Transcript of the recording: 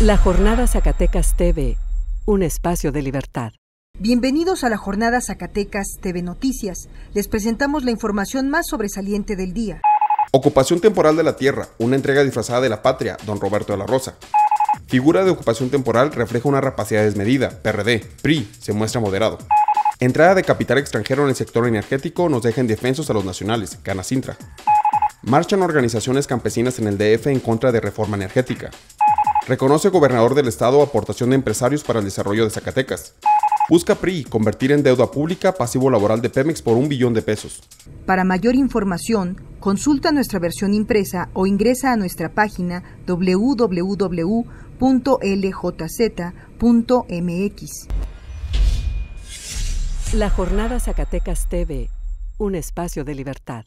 La Jornada Zacatecas TV, un espacio de libertad. Bienvenidos a la Jornada Zacatecas TV Noticias. Les presentamos la información más sobresaliente del día. Ocupación temporal de la tierra, una entrega disfrazada de la patria, don Roberto de la Rosa. Figura de ocupación temporal refleja una rapacidad desmedida, PRD, PRI, se muestra moderado. Entrada de capital extranjero en el sector energético nos deja indefensos a los nacionales, gana Sintra. Marchan organizaciones campesinas en el DF en contra de reforma energética. Reconoce gobernador del estado aportación de empresarios para el desarrollo de Zacatecas. Busca PRI convertir en deuda pública pasivo laboral de Pemex por un billón de pesos. Para mayor información, consulta nuestra versión impresa o ingresa a nuestra página www.ljz.mx. La Jornada Zacatecas TV, un espacio de libertad.